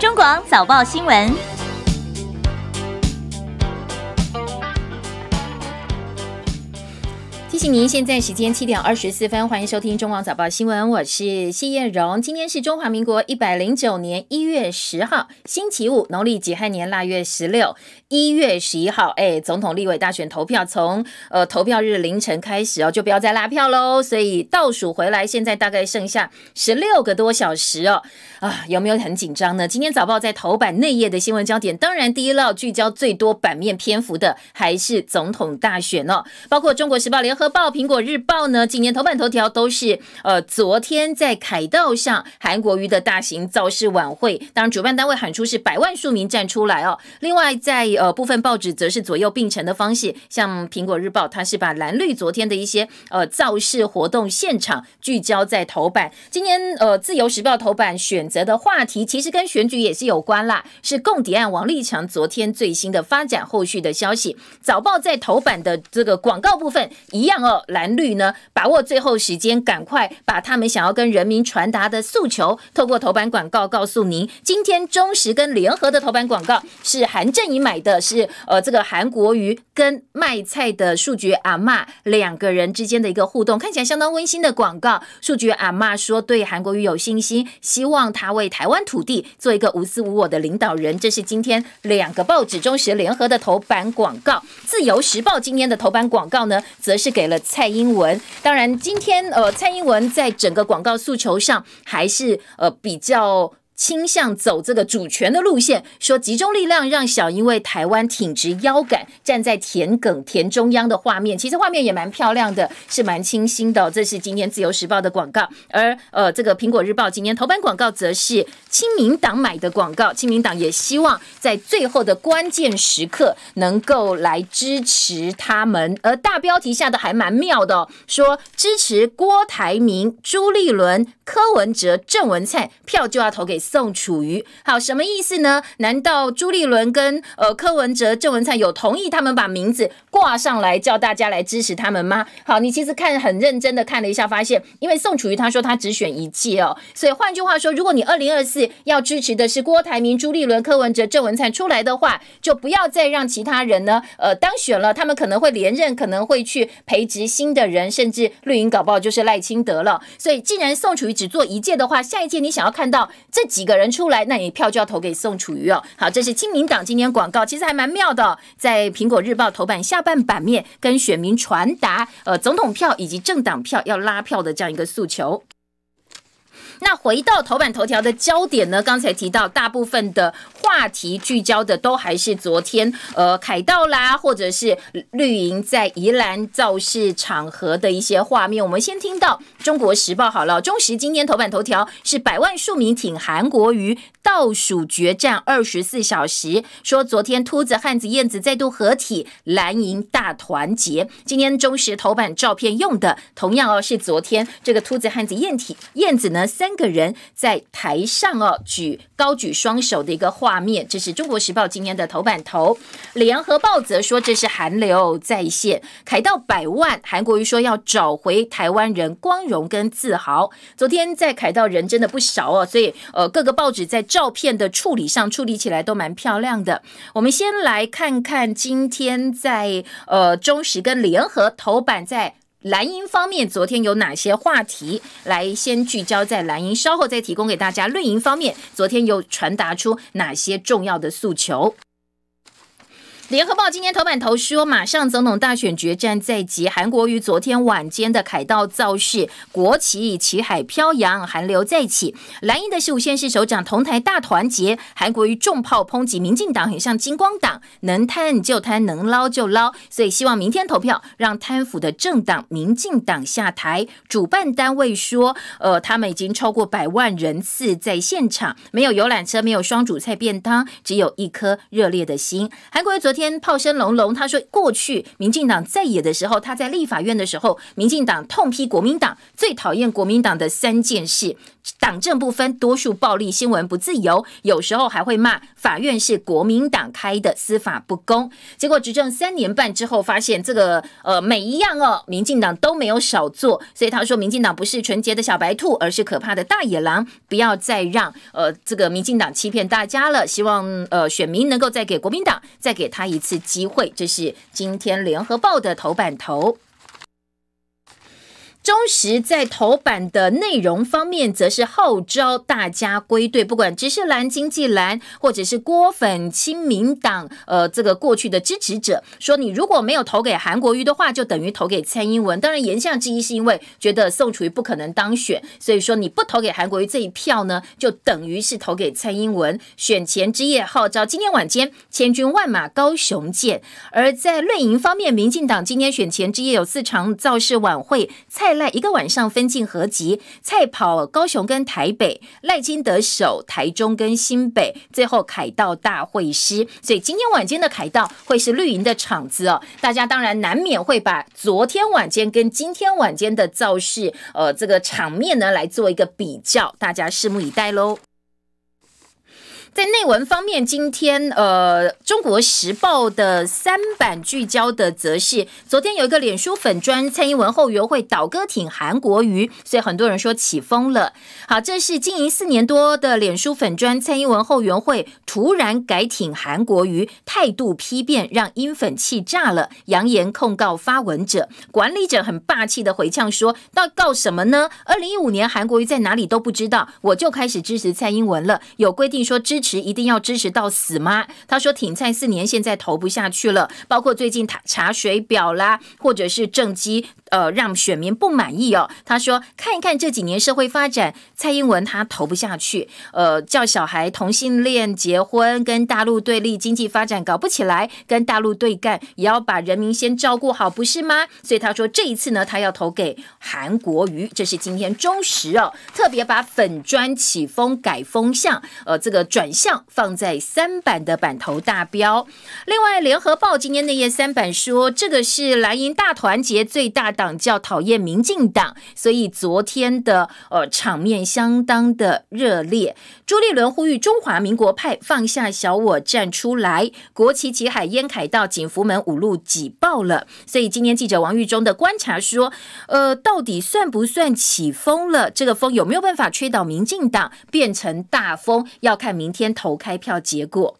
中广早报新闻。请您现在时间七点二十四分，欢迎收听中广早报新闻，我是谢燕荣。今天是中华民国一百零九年一月十号，星期五，农历己亥年腊月十六。一月十一号，哎，总统立委大选投票从呃投票日凌晨开始哦，就不要再拉票喽。所以倒数回来，现在大概剩下十六个多小时哦。啊，有没有很紧张呢？今天早报在头版内页的新闻焦点，当然第一要聚焦最多版面篇幅的还是总统大选哦，包括中国时报联合。报《苹果日报》呢，今年头版头条都是呃，昨天在凯道上韩国瑜的大型造势晚会。当然，主办单位喊出是百万庶民站出来哦。另外，在呃部分报纸则是左右并陈的方式，像《苹果日报》，它是把蓝绿昨天的一些呃造势活动现场聚焦在头版。今年呃，《自由时报》头版选择的话题其实跟选举也是有关啦，是共谍案王立强昨天最新的发展后续的消息。早报在头版的这个广告部分一样。哦，蓝绿呢，把握最后时间，赶快把他们想要跟人民传达的诉求，透过头版广告告诉您。今天中时跟联合的头版广告是韩正仪买的，是呃这个韩国瑜跟卖菜的树据阿妈两个人之间的一个互动，看起来相当温馨的广告。树据阿妈说对韩国瑜有信心，希望他为台湾土地做一个无私无我的领导人。这是今天两个报纸中时联合的头版广告。自由时报今天的头版广告呢，则是给。了蔡英文，当然，今天呃，蔡英文在整个广告诉求上，还是呃比较。倾向走这个主权的路线，说集中力量让小因为台湾挺直腰杆站在田埂田中央的画面，其实画面也蛮漂亮的，是蛮清新的哦。这是今天自由时报的广告，而呃，这个苹果日报今天头版广告则是亲民党买的广告，亲民党也希望在最后的关键时刻能够来支持他们，而大标题下的还蛮妙的哦，说支持郭台铭、朱立伦、柯文哲、郑文灿，票就要投给。宋楚瑜，好，什么意思呢？难道朱立伦跟呃柯文哲郑文灿有同意他们把名字挂上来，叫大家来支持他们吗？好，你其实看很认真的看了一下，发现因为宋楚瑜他说他只选一届哦，所以换句话说，如果你二零二四要支持的是郭台铭朱立伦柯文哲郑文灿出来的话，就不要再让其他人呢呃当选了，他们可能会连任，可能会去培植新的人，甚至绿营搞不好就是赖清德了。所以既然宋楚瑜只做一届的话，下一届你想要看到这。几个人出来，那你票就要投给宋楚瑜哦。好，这是清明党今天广告，其实还蛮妙的，在苹果日报头版下半版面跟选民传达，呃，总统票以及政党票要拉票的这样一个诉求。那回到头版头条的焦点呢？刚才提到，大部分的话题聚焦的都还是昨天，呃，凯道啦，或者是绿营在宜兰造势场合的一些画面。我们先听到《中国时报》好了，《中时》今天头版头条是“百万庶民挺韩国瑜，倒数决战二十四小时”。说昨天秃子汉子燕子再度合体，蓝营大团结。今天《中时》头版照片用的，同样哦，是昨天这个秃子汉子燕体燕子呢三。三个人在台上哦，举高举双手的一个画面，这是《中国时报》今天的头版头。联合报则说这是韩流在线，凯道百万韩国瑜说要找回台湾人光荣跟自豪。昨天在凯道人真的不少哦，所以呃各个报纸在照片的处理上处理起来都蛮漂亮的。我们先来看看今天在呃中时跟联合头版在。蓝营方面，昨天有哪些话题来先聚焦在蓝营？稍后再提供给大家。绿营方面，昨天又传达出哪些重要的诉求？联合报今天头版头说，马上总统大选决战在即，韩国于昨天晚间的凯道造势，国旗旗海飘扬，寒流再起。蓝营的十五先是首长同台大团结，韩国于重炮抨击民进党很像金光党，能贪就贪，能捞就捞，所以希望明天投票让贪腐的政党民进党下台。主办单位说，呃，他们已经超过百万人次在现场，没有游览车，没有双主菜便当，只有一颗热烈的心。韩国瑜昨天。天炮声隆隆，他说过去民进党在野的时候，他在立法院的时候，民进党痛批国民党，最讨厌国民党的三件事。党政不分，多数暴力新闻不自由，有时候还会骂法院是国民党开的，司法不公。结果执政三年半之后，发现这个呃每一样哦，民进党都没有少做，所以他说民进党不是纯洁的小白兔，而是可怕的大野狼。不要再让呃这个民进党欺骗大家了，希望呃选民能够再给国民党再给他一次机会。这是今天联合报的头版头。中时在头版的内容方面，则是号召大家归队，不管只是蓝经济蓝，或者是郭粉、亲民党，呃，这个过去的支持者，说你如果没有投给韩国瑜的话，就等于投给蔡英文。当然，言下之意是因为觉得宋楚瑜不可能当选，所以说你不投给韩国瑜这一票呢，就等于是投给蔡英文。选前之夜号召，今天晚间千军万马高雄见。而在论营方面，民进党今天选前之夜有四场造势晚会，蔡。在一个晚上分进合集，菜跑高雄跟台北，赖金德守台中跟新北，最后凯道大会师。所以今天晚间的凯道会是绿营的场子哦。大家当然难免会把昨天晚间跟今天晚间的造势，呃，这个场面呢来做一个比较，大家拭目以待喽。在内文方面，今天呃，《中国时报》的三版聚焦的则是昨天有一个脸书粉砖，蔡英文后援会倒戈挺韩国瑜，所以很多人说起风了。好，这是经营四年多的脸书粉砖，蔡英文后援会突然改挺韩国瑜，态度批变，让英粉气炸了，扬言控告发文者。管理者很霸气的回呛说：“到告什么呢？二零一五年韩国瑜在哪里都不知道，我就开始支持蔡英文了。有规定说支。”持一定要支持到死吗？他说挺菜四年，现在投不下去了。包括最近他查水表啦，或者是政绩，呃，让选民不满意哦。他说看一看这几年社会发展，蔡英文他投不下去。呃，叫小孩同性恋结婚，跟大陆对立，经济发展搞不起来，跟大陆对干也要把人民先照顾好，不是吗？所以他说这一次呢，他要投给韩国瑜。这是今天中时哦，特别把粉砖起风改风向，呃，这个转。像放在三版的版头大标，另外联合报今天那页三版说，这个是蓝营大团结最大党，叫讨厌民进党，所以昨天的呃场面相当的热烈。朱立伦呼吁中华民国派放下小我，站出来，国旗旗海烟凯到景福门五路挤爆了。所以今天记者王玉忠的观察说，呃，到底算不算起风了？这个风有没有办法吹倒民进党，变成大风？要看明天。先投开票结果。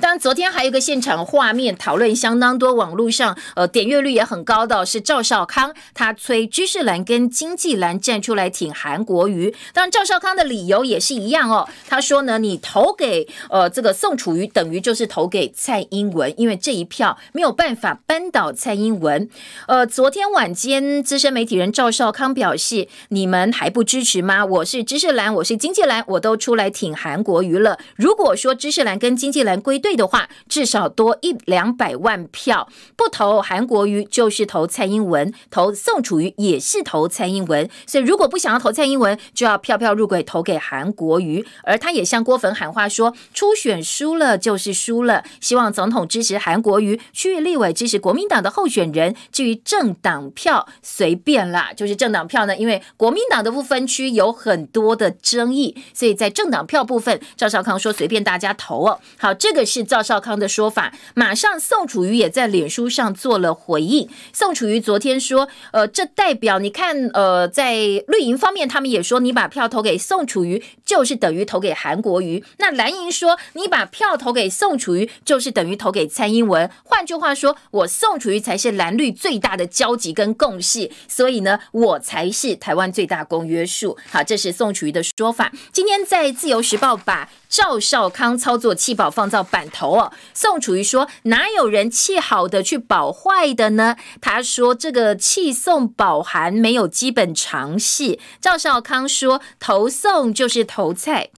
当然，昨天还有一个现场画面讨论相当多，网络上呃点阅率也很高的是赵少康，他催芝士兰跟经济兰站出来挺韩国瑜。当然，赵少康的理由也是一样哦，他说呢，你投给呃这个宋楚瑜，等于就是投给蔡英文，因为这一票没有办法扳倒蔡英文。呃，昨天晚间资深媒体人赵少康表示：“你们还不支持吗？我是芝士兰，我是经济兰，我都出来挺韩国瑜了。如果说芝士兰跟经济兰归队。”对的话，至少多一两百万票。不投韩国瑜就是投蔡英文，投宋楚瑜也是投蔡英文。所以如果不想要投蔡英文，就要票票入轨投给韩国瑜。而他也向郭粉喊话说，初选输了就是输了，希望总统支持韩国瑜，区域立委支持国民党的候选人。至于政党票随便啦，就是政党票呢，因为国民党的不分区有很多的争议，所以在政党票部分，赵少康说随便大家投哦。好，这个是。是赵少康的说法。马上，宋楚瑜也在脸书上做了回应。宋楚瑜昨天说：“呃，这代表你看，呃，在绿营方面，他们也说你把票投给宋楚瑜，就是等于投给韩国瑜。那蓝营说你把票投给宋楚瑜，就是等于投给蔡英文。换句话说，我宋楚瑜才是蓝绿最大的交集跟共识，所以呢，我才是台湾最大公约数。”好，这是宋楚瑜的说法。今天在自由时报把。赵少康操作气保放到板头哦，宋楚瑜说：“哪有人气好的去保坏的呢？”他说：“这个气送保函没有基本常识。”赵少康说：“投送就是投菜。”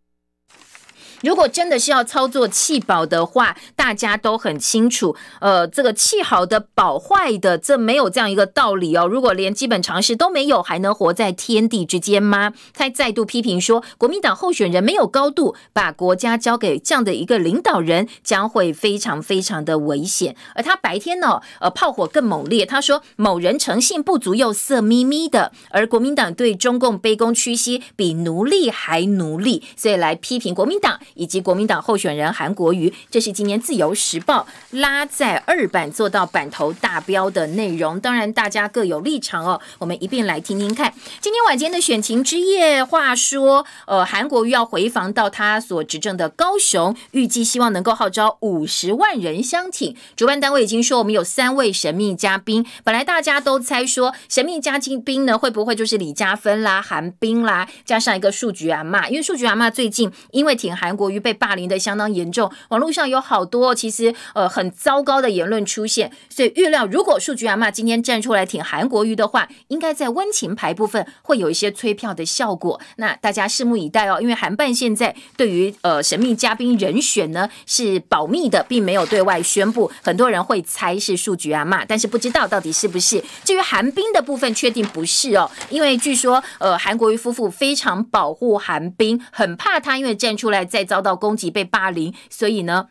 如果真的是要操作弃保的话，大家都很清楚，呃，这个弃好的保坏的，这没有这样一个道理哦。如果连基本常识都没有，还能活在天地之间吗？他再度批评说，国民党候选人没有高度，把国家交给这样的一个领导人，将会非常非常的危险。而他白天呢，呃，炮火更猛烈，他说某人诚信不足又色眯眯的，而国民党对中共卑躬屈膝，比奴隶还奴隶，所以来批评国民党。以及国民党候选人韩国瑜，这是今年自由时报拉在二版做到版头大标的内容。当然，大家各有立场哦。我们一并来听听看今天晚间的选情之夜。话说，呃，韩国瑜要回防到他所执政的高雄，预计希望能够号召五十万人相挺。主办单位已经说，我们有三位神秘嘉宾。本来大家都猜说，神秘嘉宾呢会不会就是李嘉芬啦、韩冰啦，加上一个数据阿妈？因为数据阿妈最近因为挺韩。国瑜被霸凌的相当严重，网络上有好多其实呃很糟糕的言论出现，所以预料如果数据阿妈今天站出来挺韩国瑜的话，应该在温情牌部分会有一些催票的效果，那大家拭目以待哦。因为韩办现在对于呃神秘嘉宾人选呢是保密的，并没有对外宣布，很多人会猜是数据阿妈，但是不知道到底是不是。至于韩冰的部分，确定不是哦，因为据说呃韩国瑜夫妇非常保护韩冰，很怕他因为站出来在。遭到攻击被霸凌，所以呢，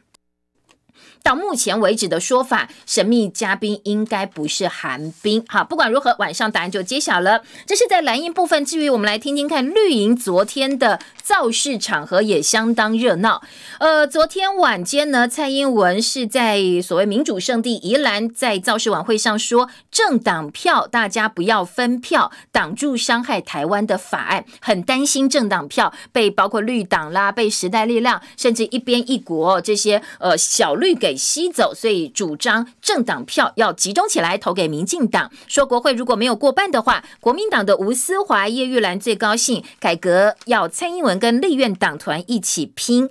到目前为止的说法，神秘嘉宾应该不是韩冰好，不管如何，晚上答案就揭晓了。这是在蓝银部分，至于我们来听听看绿营昨天的。造势场合也相当热闹。呃，昨天晚间呢，蔡英文是在所谓民主圣地宜兰，在造势晚会上说，政党票大家不要分票，挡住伤害台湾的法案，很担心政党票被包括绿党啦、被时代力量，甚至一边一国这些呃小绿给吸走，所以主张政党票要集中起来投给民进党，说国会如果没有过半的话，国民党的吴思华、叶玉兰最高兴，改革要蔡英文。跟立院党团一起拼，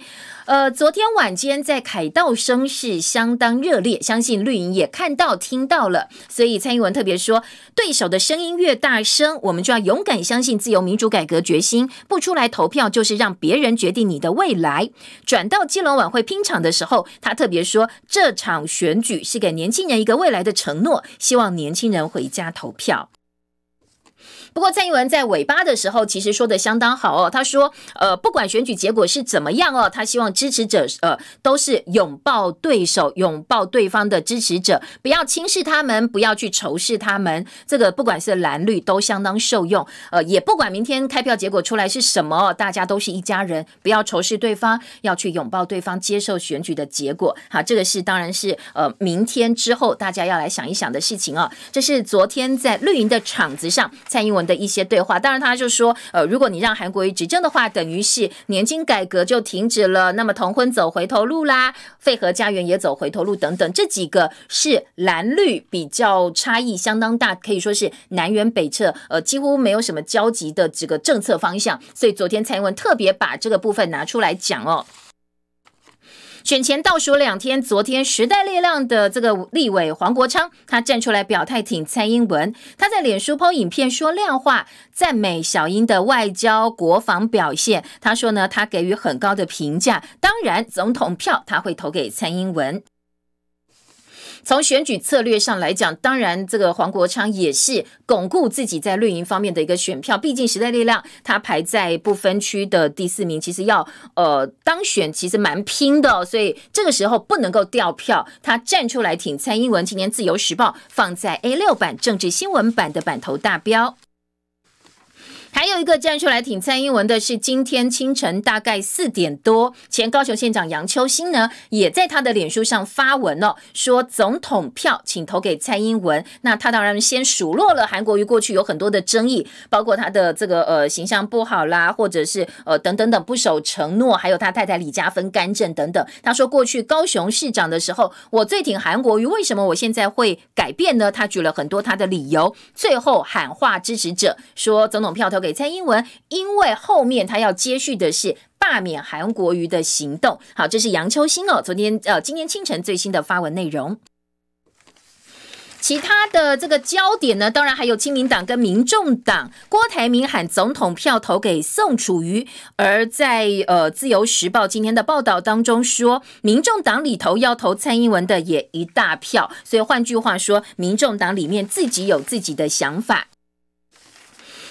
呃，昨天晚间在凯道声势相当热烈，相信绿营也看到听到了，所以蔡英文特别说，对手的声音越大声，我们就要勇敢相信自由民主改革决心，不出来投票就是让别人决定你的未来。转到基隆晚会拼场的时候，他特别说，这场选举是给年轻人一个未来的承诺，希望年轻人回家投票。不过蔡英文在尾巴的时候，其实说的相当好哦。他说：“呃，不管选举结果是怎么样哦，他希望支持者呃都是拥抱对手，拥抱对方的支持者，不要轻视他们，不要去仇视他们。这个不管是蓝绿都相当受用。呃，也不管明天开票结果出来是什么，大家都是一家人，不要仇视对方，要去拥抱对方，接受选举的结果。好，这个是当然是呃明天之后大家要来想一想的事情哦。这是昨天在绿营的场子上，蔡英文。”的一些对话，当然他就说，呃，如果你让韩国瑜执政的话，等于是年金改革就停止了，那么同婚走回头路啦，废核家园也走回头路等等，这几个是蓝绿比较差异相当大，可以说是南辕北辙，呃，几乎没有什么交集的几个政策方向，所以昨天蔡英文特别把这个部分拿出来讲哦。选前倒数两天，昨天时代力量的这个立委黄国昌，他站出来表态挺蔡英文。他在脸书抛影片说亮话，赞美小英的外交、国防表现。他说呢，他给予很高的评价。当然，总统票他会投给蔡英文。从选举策略上来讲，当然这个黄国昌也是巩固自己在绿营方面的一个选票。毕竟时代力量他排在不分区的第四名，其实要呃当选其实蛮拼的，所以这个时候不能够掉票，他站出来挺蔡英文。今天自由时报放在 A 六版政治新闻版的版头大标。还有一个站出来挺蔡英文的是，今天清晨大概四点多，前高雄县长杨秋兴呢，也在他的脸书上发文哦，说总统票请投给蔡英文。那他当然先数落了韩国瑜过去有很多的争议，包括他的这个呃形象不好啦，或者是呃等等等不守承诺，还有他太太李嘉芬干政等等。他说过去高雄市长的时候，我最挺韩国瑜，为什么我现在会改变呢？他举了很多他的理由，最后喊话支持者说总统票投给。给蔡英文，因为后面他要接续的是罢免韩国瑜的行动。好，这是杨秋兴哦，昨天呃，今天清晨最新的发文内容。其他的这个焦点呢，当然还有亲民党跟民众党，郭台铭喊总统票投给宋楚瑜，而在呃自由时报今天的报道当中说，民众党里头要投蔡英文的也一大票，所以换句话说，民众党里面自己有自己的想法。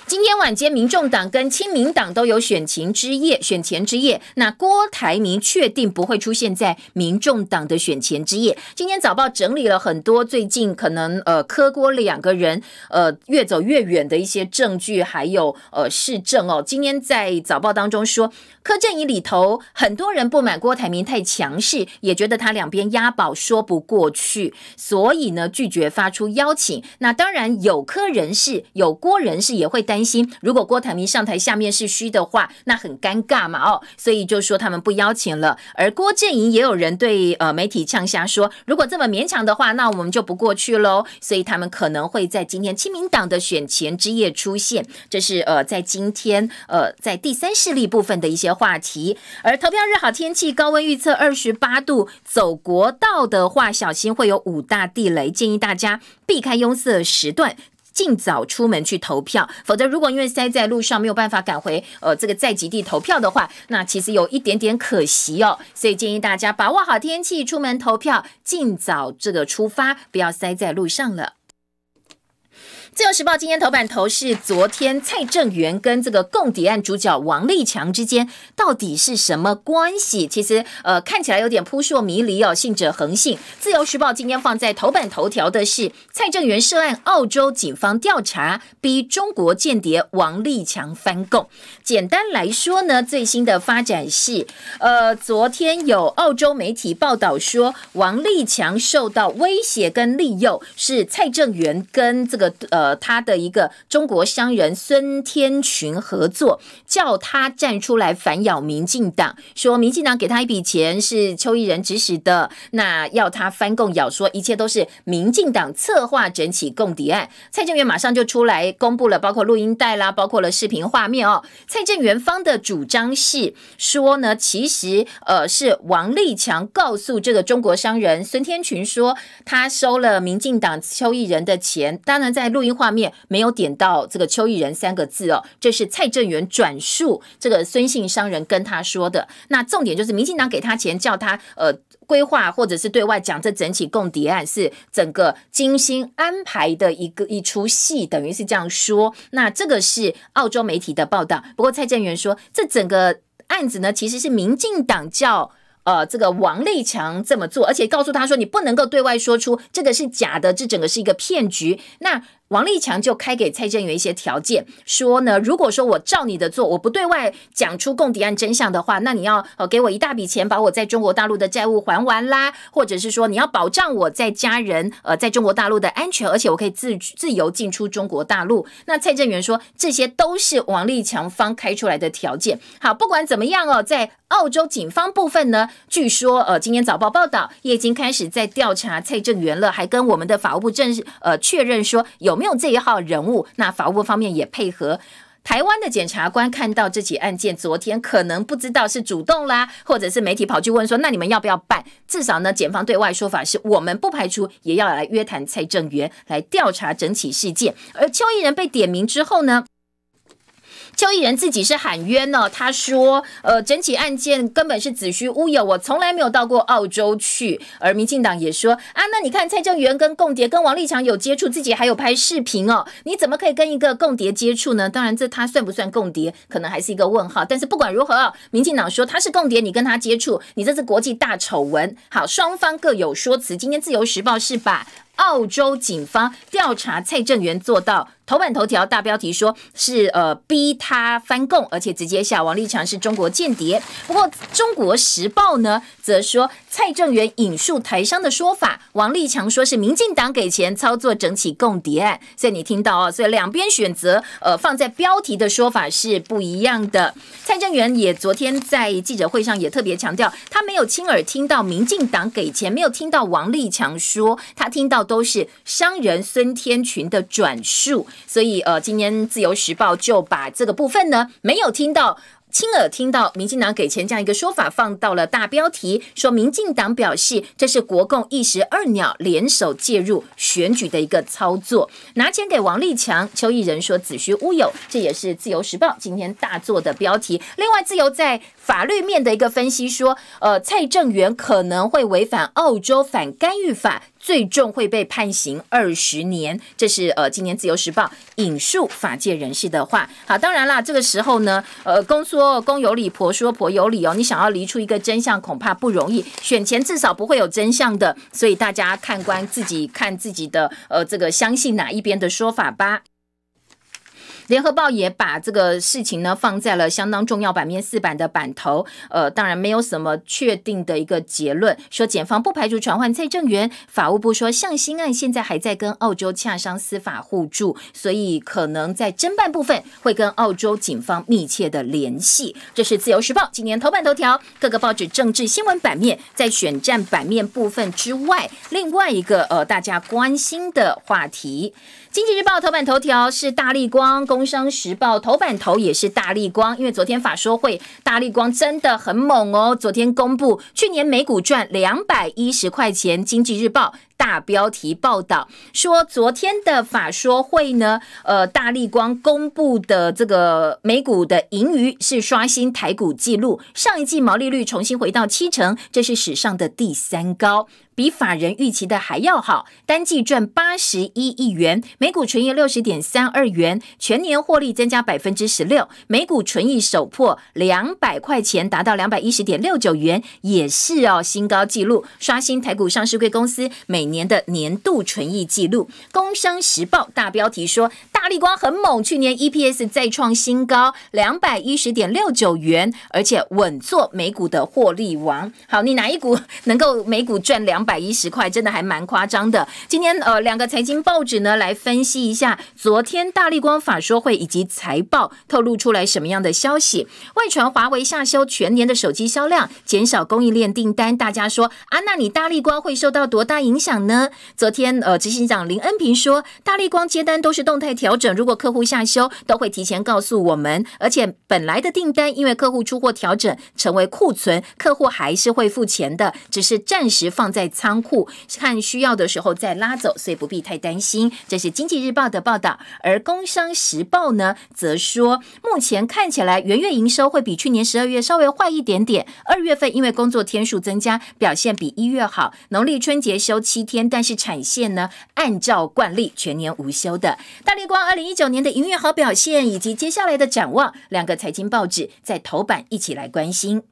今天晚间，民众党跟亲民党都有选情之夜，选前之夜。那郭台铭确定不会出现在民众党的选前之夜。今天早报整理了很多最近可能呃磕锅两个人呃越走越远的一些证据，还有呃市政哦。今天在早报当中说，柯震宇里头很多人不满郭台铭太强势，也觉得他两边押宝说不过去，所以呢拒绝发出邀请。那当然有柯人士，有郭人士也会带。担心，如果郭台铭上台下面是虚的话，那很尴尬嘛哦，所以就说他们不邀请了。而郭建营也有人对呃媒体呛下说，如果这么勉强的话，那我们就不过去喽。所以他们可能会在今天亲民党的选前之夜出现。这是呃在今天呃在第三势力部分的一些话题。而投票日好天气，高温预测二十八度，走国道的话小心会有五大地雷，建议大家避开拥塞时段。尽早出门去投票，否则如果因为塞在路上没有办法赶回呃这个在籍地投票的话，那其实有一点点可惜哦。所以建议大家把握好天气出门投票，尽早这个出发，不要塞在路上了。自由时报今天头版头是昨天蔡正元跟这个共谍案主角王立强之间到底是什么关系？其实呃看起来有点扑朔迷离哦。信者恒信，自由时报今天放在头版头条的是蔡正元涉案，澳洲警方调查逼中国间谍王立强翻供。简单来说呢，最新的发展是呃昨天有澳洲媒体报道说王立强受到威胁跟利诱，是蔡正元跟这个。呃，他的一个中国商人孙天群合作，叫他站出来反咬民进党，说民进党给他一笔钱是邱毅人指使的，那要他翻供咬说一切都是民进党策划整起共谍案。蔡正元马上就出来公布了，包括录音带啦，包括了视频画面哦。蔡正元方的主张是说呢，其实呃是王立强告诉这个中国商人孙天群说他收了民进党邱毅人的钱，当然在录。画面没有点到这个“邱意人”三个字哦，这是蔡正元转述这个孙姓商人跟他说的。那重点就是，民进党给他钱，叫他呃规划，或者是对外讲这整起共谍案是整个精心安排的一个一出戏，等于是这样说。那这个是澳洲媒体的报道。不过蔡正元说，这整个案子呢，其实是民进党叫呃这个王立强这么做，而且告诉他说，你不能够对外说出这个是假的，这整个是一个骗局。那王立强就开给蔡正元一些条件，说呢，如果说我照你的做，我不对外讲出供敌案真相的话，那你要呃给我一大笔钱，把我在中国大陆的债务还完啦，或者是说你要保障我在家人呃在中国大陆的安全，而且我可以自自由进出中国大陆。那蔡正元说这些都是王立强方开出来的条件。好，不管怎么样哦，在澳洲警方部分呢，据说呃今天早报报道，已经开始在调查蔡正元了，还跟我们的法务部证呃确认说有。没有这一号人物，那法务方面也配合台湾的检察官看到这起案件。昨天可能不知道是主动啦，或者是媒体跑去问说：“那你们要不要办？”至少呢，检方对外说法是我们不排除也要来约谈蔡正元，来调查整起事件。而邱毅仁被点名之后呢？交易人自己是喊冤哦，他说，呃，整起案件根本是子虚乌有，我从来没有到过澳洲去。而民进党也说，啊，那你看蔡正元跟共谍跟王立强有接触，自己还有拍视频哦，你怎么可以跟一个共谍接触呢？当然，这他算不算共谍，可能还是一个问号。但是不管如何，民进党说他是共谍，你跟他接触，你这是国际大丑闻。好，双方各有说辞。今天自由时报是把澳洲警方调查蔡正元做到。头版头条大标题说是呃逼他翻供，而且直接下王立强是中国间谍。不过《中国时报》呢，则说蔡正元引述台商的说法，王立强说是民进党给钱操作整起共谍案。所以你听到啊，所以两边选择呃放在标题的说法是不一样的。蔡正元也昨天在记者会上也特别强调，他没有亲耳听到民进党给钱，没有听到王立强说，他听到都是商人孙天群的转述。所以，呃，今天《自由时报》就把这个部分呢，没有听到，亲耳听到民进党给钱这样一个说法，放到了大标题，说民进党表示这是国共一石二鸟联手介入选举的一个操作，拿钱给王立强、邱毅仁说子虚乌有，这也是《自由时报》今天大作的标题。另外，《自由》在法律面的一个分析说，呃，蔡正元可能会违反澳洲反干预法。最重会被判刑二十年，这是呃今年《自由时报》引述法界人士的话。好，当然啦，这个时候呢，呃，公说公有理，婆说婆有理哦。你想要离出一个真相，恐怕不容易。选前至少不会有真相的，所以大家看官自己看自己的，呃，这个相信哪一边的说法吧。联合报也把这个事情呢放在了相当重要版面，四版的版头。呃，当然没有什么确定的一个结论，说检方不排除传唤蔡正元。法务部说，向心案现在还在跟澳洲洽商司法互助，所以可能在侦办部分会跟澳洲警方密切的联系。这是自由时报今年头版头条，各个报纸政治新闻版面在选战版面部分之外，另外一个呃大家关心的话题。经济日报头版头条是大力光，工商时报头版头也是大力光，因为昨天法说会大力光真的很猛哦，昨天公布去年每股赚两百一十块钱。经济日报。大标题报道说，昨天的法说会呢，呃，大力光公布的这个美股的盈余是刷新台股记录，上一季毛利率重新回到七成，这是史上的第三高，比法人预期的还要好。单季赚八十一亿元，每股纯益六十点三二元，全年获利增加百分之十六，每股纯益首破两百块钱，达到两百一十点六九元，也是哦新高纪录，刷新台股上市贵公司每。年的年度纯益记录，《工商时报》大标题说。大力光很猛，去年 EPS 再创新高两百一十点六九元，而且稳坐美股的获利王。好，你哪一股能够每股赚两百一十块？真的还蛮夸张的。今天呃，两个财经报纸呢来分析一下昨天大力光法说会以及财报透露出来什么样的消息。外传华为下修全年的手机销量，减少供应链订单。大家说啊，那你大力光会受到多大影响呢？昨天呃，执行长林恩平说，大力光接单都是动态调。如果客户下修，都会提前告诉我们，而且本来的订单因为客户出货调整成为库存，客户还是会付钱的，只是暂时放在仓库，看需要的时候再拉走，所以不必太担心。这是《经济日报》的报道，而《工商时报》呢则说，目前看起来元月营收会比去年十二月稍微坏一点点，二月份因为工作天数增加，表现比一月好。农历春节休七天，但是产线呢按照惯例全年无休的，大力光。二零一九年的营运好表现，以及接下来的展望，两个财经报纸在头版一起来关心。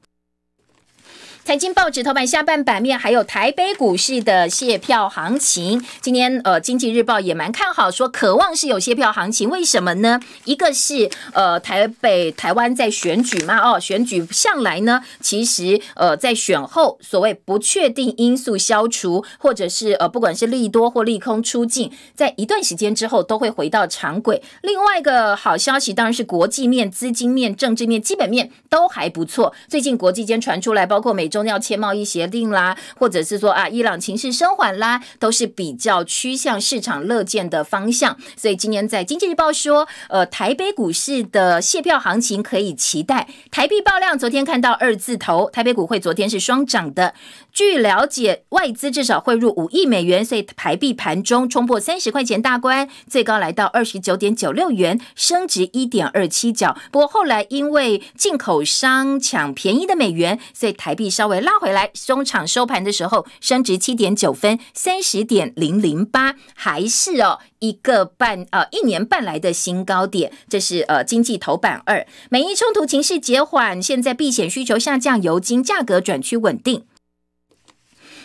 财经报纸头版下半版面还有台北股市的卸票行情。今天呃，经济日报也蛮看好，说渴望是有卸票行情。为什么呢？一个是呃，台北台湾在选举嘛，哦，选举向来呢，其实呃，在选后所谓不确定因素消除，或者是呃，不管是利多或利空出境，在一段时间之后都会回到常轨。另外一个好消息当然是国际面、资金面、政治面、基本面都还不错。最近国际间传出来，包括美中。中要签贸易协定啦，或者是说啊，伊朗情势生缓啦，都是比较趋向市场乐见的方向。所以今年在经济日报说，呃，台北股市的卸票行情可以期待。台币爆量，昨天看到二字头，台北股会昨天是双涨的。据了解，外资至少汇入五亿美元，所以台币盘中冲破三十块钱大关，最高来到二十九点九六元，升值一点二七角。不过后来因为进口商抢便宜的美元，所以台币稍。尾拉回来，中场收盘的时候，升值七点九分，三十点零零八，还是哦一个半呃一年半来的新高点。这是呃经济头版二，美伊冲突情势减缓，现在避险需求下降，油金价格转趋稳定。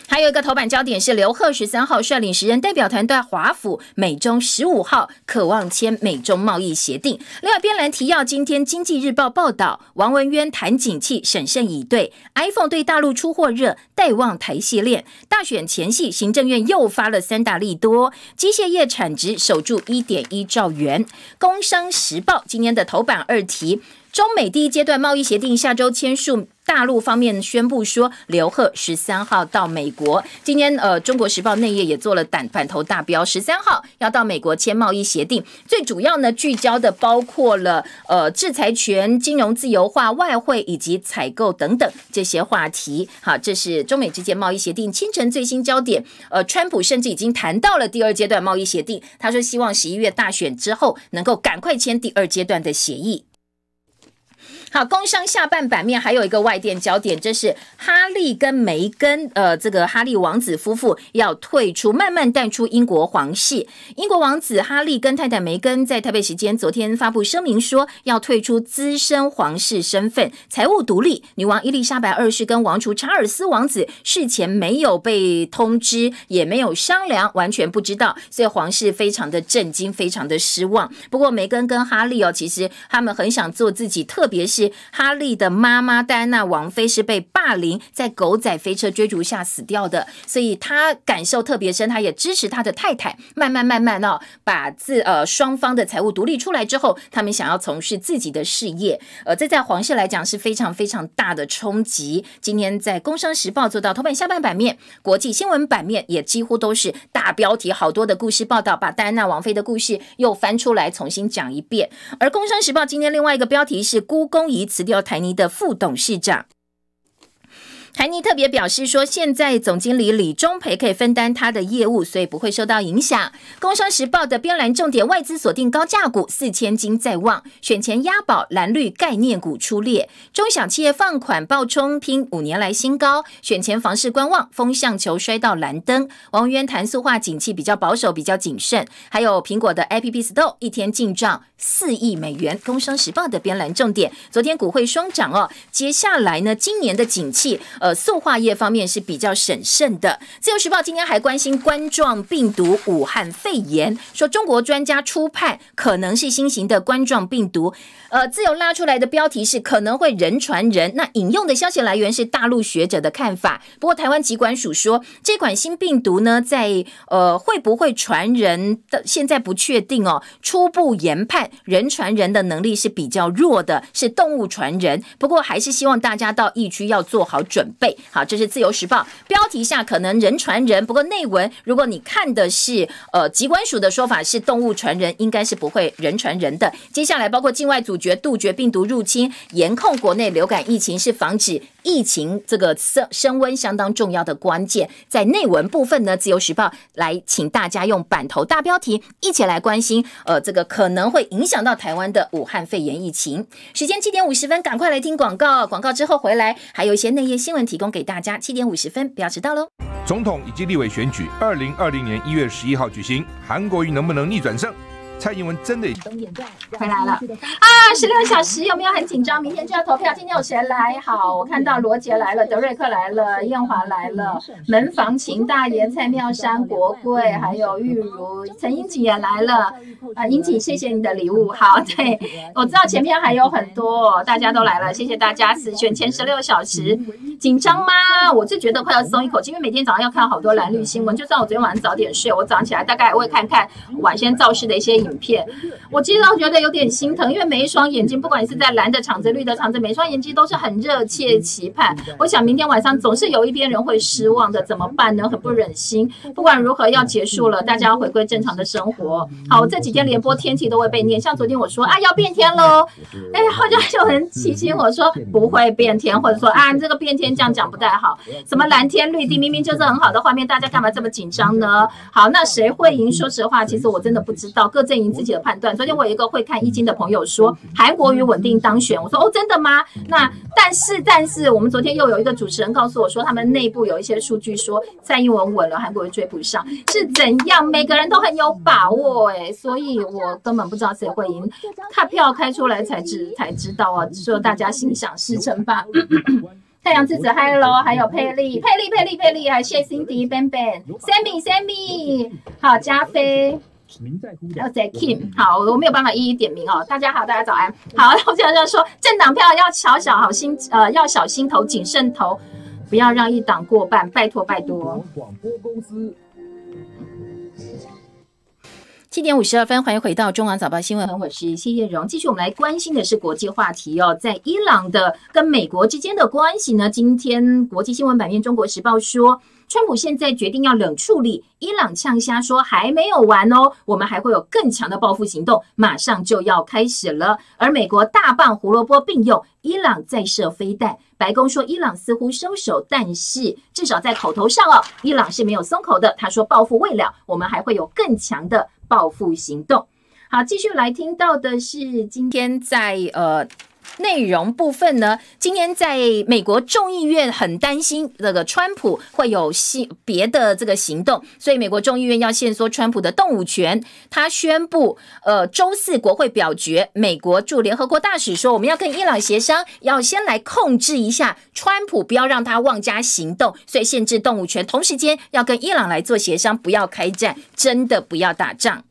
还有一个头版焦点是刘贺十三号率领十人代表团在华府美中十五号渴望签美中贸易协定。另外，边栏提要：今天《经济日报》报道，王文渊谈景气审慎以对，iPhone 对大陆出货热，待望台系列。大选前夕，行政院又发了三大利多，机械业产值守住一点一兆元。《工商时报》今天的头版二题：中美第一阶段贸易协定下周签署。大陆方面宣布说，刘鹤十三号到美国。今天，呃，《中国时报》内页也做了版版头大标，十三号要到美国签贸易协定。最主要呢，聚焦的包括了呃，制裁权、金融自由化、外汇以及采购等等这些话题。好，这是中美之间贸易协定清晨最新焦点。呃，川普甚至已经谈到了第二阶段贸易协定，他说希望十一月大选之后能够赶快签第二阶段的协议。好，工商下半版面还有一个外电焦点，这是哈利跟梅根，呃，这个哈利王子夫妇要退出，慢慢淡出英国皇室。英国王子哈利跟太太梅根在台北时间昨天发布声明说，要退出资深皇室身份，财务独立。女王伊丽莎白二世跟王储查尔斯王子事前没有被通知，也没有商量，完全不知道，所以皇室非常的震惊，非常的失望。不过梅根跟哈利哦，其实他们很想做自己，特别是。哈利的妈妈戴安娜王妃是被霸凌，在狗仔飞车追逐下死掉的，所以她感受特别深。她也支持她的太太，慢慢慢慢哦，把自呃双方的财务独立出来之后，他们想要从事自己的事业。呃，这在皇室来讲是非常非常大的冲击。今天在《工商时报》做到头版下半版面，国际新闻版面也几乎都是大标题，好多的故事报道把戴安娜王妃的故事又翻出来重新讲一遍。而《工商时报》今天另外一个标题是故宫。已辞掉台泥的副董事长。台妮特别表示说，现在总经理李忠培可以分担他的业务，所以不会受到影响。工商时报的编栏重点：外资锁定高价股，四千金在望；选前押宝蓝绿概念股出列；中小企业放款爆冲，拼五年来新高；选前房市观望，风向球摔到蓝灯。王渊谈塑化景气比较保守，比较谨慎。还有苹果的 App Store 一天进账四亿美元。工商时报的编栏重点：昨天股会双涨哦，接下来呢，今年的景气。呃，塑化业方面是比较审慎的。自由时报今天还关心冠状病毒武汉肺炎，说中国专家初判可能是新型的冠状病毒。呃，自由拉出来的标题是可能会人传人，那引用的消息来源是大陆学者的看法。不过台湾疾管署说，这款新病毒呢，在呃会不会传人的现在不确定哦，初步研判人传人的能力是比较弱的，是动物传人。不过还是希望大家到疫区要做好准。备好，这是《自由时报》标题下可能人传人，不过内文如果你看的是呃，机关署的说法是动物传人，应该是不会人传人的。接下来包括境外阻绝、杜绝病毒入侵、严控国内流感疫情，是防止疫情这个升升温相当重要的关键。在内文部分呢，《自由时报》来请大家用版头大标题一起来关心，呃，这个可能会影响到台湾的武汉肺炎疫情。时间七点五十分，赶快来听广告，广告之后回来还有一些内页新闻。提供给大家七点五十分，不要迟到喽！总统以及立委选举，二零二零年一月十一号举行，韩国瑜能不能逆转胜？蔡英文真的回来了啊！十六小时有没有很紧张？明天就要投票，今天有谁来？好，我看到罗杰来了，德瑞克来了，燕华来了，门房秦大爷，蔡妙山，国贵，还有玉如，陈英锦也来了啊！英锦，谢谢你的礼物。好，对，我知道前边还有很多，大家都来了，谢谢大家。选前十六小时紧张吗？我是觉得快要松一口气，因为每天早上要看好多蓝绿新闻。就算我昨天晚上早点睡，我早上起来大概会看看晚先造势的一些影。片，我其实倒觉得有点心疼，因为每一双眼睛，不管你是在蓝的场子、绿的场子，每双眼睛都是很热切期盼。我想明天晚上总是有一边人会失望的，怎么办呢？很不忍心。不管如何，要结束了，大家要回归正常的生活。好，我这几天连播天气都会被念，像昨天我说啊要变天喽，哎，好像就很提醒我说不会变天，或者说啊这个变天这样讲不太好。什么蓝天绿地，明明就是很好的画面，大家干嘛这么紧张呢？好，那谁会赢？说实话，其实我真的不知道各自。阵营自己的判断。昨天我有一个会看易经的朋友说，韩国瑜稳定当选。我说哦，真的吗？那但是但是，我们昨天又有一个主持人告诉我说，他们内部有一些数据说，蔡英文稳了，韩国瑜追不上，是怎样？每个人都很有把握哎，所以我根本不知道谁会赢，看票开出来才知才知道啊。说大家心想事成吧。太阳之子，Hello，还有佩利，佩利，佩利，佩利，谢谢辛迪，Ben Ben，Sammy，Sammy，好，加菲。在要在 Kim 好，我没有办法一一点名哦。大家好，大家早安。好，我想要说，政党票要小小好心，呃，要小心投，谨慎投，不要让一党过半，拜托拜托。七点五十二分，欢迎回到中广早报新闻，我是谢艳荣。继续，我们来关心的是国际话题哦，在伊朗的跟美国之间的关系呢？今天国际新闻版面，《中国时报》说。川普现在决定要冷处理伊朗，呛虾说还没有完哦，我们还会有更强的报复行动，马上就要开始了。而美国大棒胡萝卜并用，伊朗再射飞弹，白宫说伊朗似乎收手，但是至少在口头上哦，伊朗是没有松口的。他说报复未了，我们还会有更强的报复行动。好，继续来听到的是今天在呃。内容部分呢？今天在美国众议院很担心这个川普会有新别的这个行动，所以美国众议院要限缩川普的动物权。他宣布，呃，周四国会表决。美国驻联合国大使说，我们要跟伊朗协商，要先来控制一下川普，不要让他妄加行动，所以限制动物权。同时间要跟伊朗来做协商，不要开战，真的不要打仗。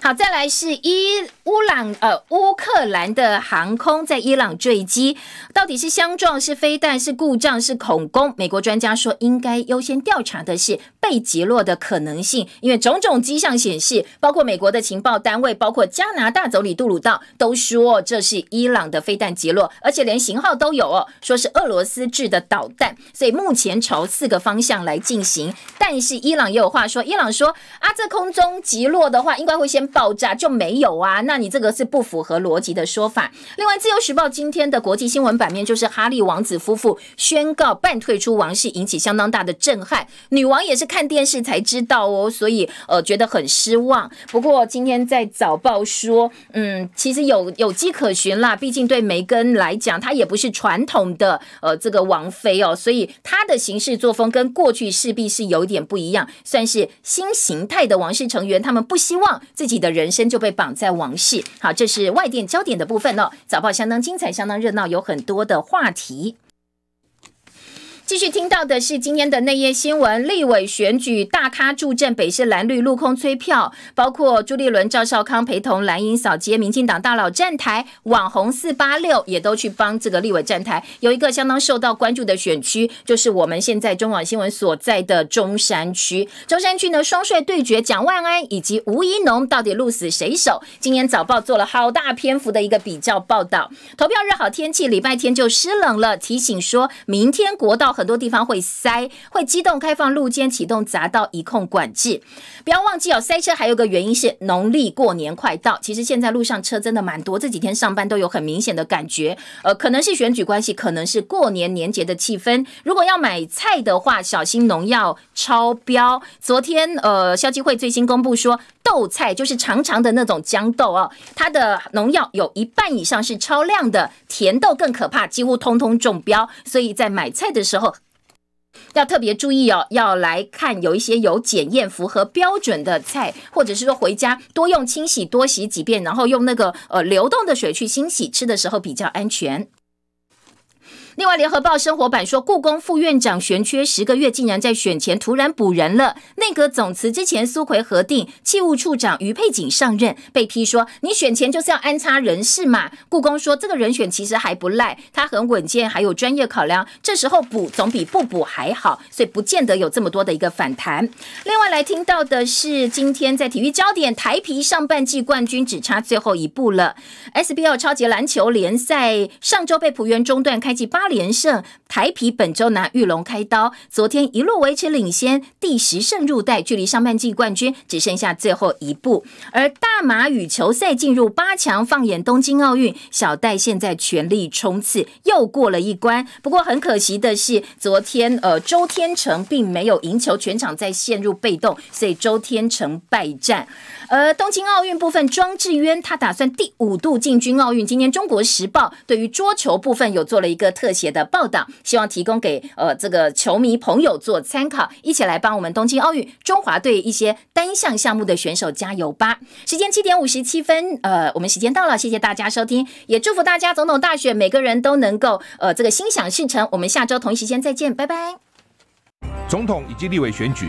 好，再来是伊。乌朗呃乌克兰的航空在伊朗坠机，到底是相撞是飞弹是故障是恐攻？美国专家说应该优先调查的是被击落的可能性，因为种种迹象显示，包括美国的情报单位，包括加拿大总理杜鲁道都说这是伊朗的飞弹击落，而且连型号都有哦，说是俄罗斯制的导弹。所以目前朝四个方向来进行，但是伊朗也有话说，伊朗说啊这空中击落的话应该会先爆炸，就没有啊那。你这个是不符合逻辑的说法。另外，《自由时报》今天的国际新闻版面就是哈利王子夫妇宣告半退出王室，引起相当大的震撼。女王也是看电视才知道哦，所以呃觉得很失望。不过今天在早报说，嗯，其实有 有迹可循啦。毕竟对梅根来讲，她也不是传统的呃这个王妃哦，所以她的行事作风跟过去势必是有点不一样，算是新形态的王室成员。他们不希望自己的人生就被绑在王室。好，这是外电焦点的部分哦。早报相当精彩，相当热闹，有很多的话题。继续听到的是今天的内页新闻，立委选举大咖助阵，北市蓝绿陆空催票，包括朱立伦、赵少康陪同蓝营扫街，民进党大佬站台，网红四八六也都去帮这个立委站台。有一个相当受到关注的选区，就是我们现在中网新闻所在的中山区。中山区呢，双帅对决，蒋万安以及吴怡农到底鹿死谁手？今天早报做了好大篇幅的一个比较报道。投票日好天气，礼拜天就湿冷了，提醒说，明天国道。很多地方会塞，会机动开放路肩，启动匝道以控管制。不要忘记哦，塞车还有个原因是农历过年快到。其实现在路上车真的蛮多，这几天上班都有很明显的感觉。呃，可能是选举关系，可能是过年年节的气氛。如果要买菜的话，小心农药超标。昨天呃，消基会最新公布说。豆菜就是长长的那种豇豆哦，它的农药有一半以上是超量的，甜豆更可怕，几乎通通中标，所以在买菜的时候要特别注意哦，要来看有一些有检验符合标准的菜，或者是说回家多用清洗，多洗几遍，然后用那个呃流动的水去清洗，吃的时候比较安全。另外，《联合报》生活版说，故宫副院长悬缺十个月，竟然在选前突然补人了。内阁总辞之前，苏奎核定器物处长于佩景上任，被批说：“你选前就是要安插人事嘛？”故宫说：“这个人选其实还不赖，他很稳健，还有专业考量，这时候补总比不补还好，所以不见得有这么多的一个反弹。”另外，来听到的是，今天在体育焦点，台皮上半季冠军只差最后一步了。SBL 超级篮球联赛上周被浦原中断，开季八。连胜台皮本周拿玉龙开刀，昨天一路维持领先，第十胜入袋，距离上半季冠军只剩下最后一步。而大马羽球赛进入八强，放眼东京奥运，小戴现在全力冲刺，又过了一关。不过很可惜的是，昨天呃周天成并没有赢球，全场在陷入被动，所以周天成败战。而东京奥运部分，庄智渊他打算第五度进军奥运。今天《中国时报》对于桌球部分有做了一个特。写的报道，希望提供给呃这个球迷朋友做参考，一起来帮我们东京奥运中华队一些单项项目的选手加油吧。时间七点五十七分，呃，我们时间到了，谢谢大家收听，也祝福大家总统大选每个人都能够呃这个心想事成。我们下周同一时间再见，拜拜。总统以及立委选举。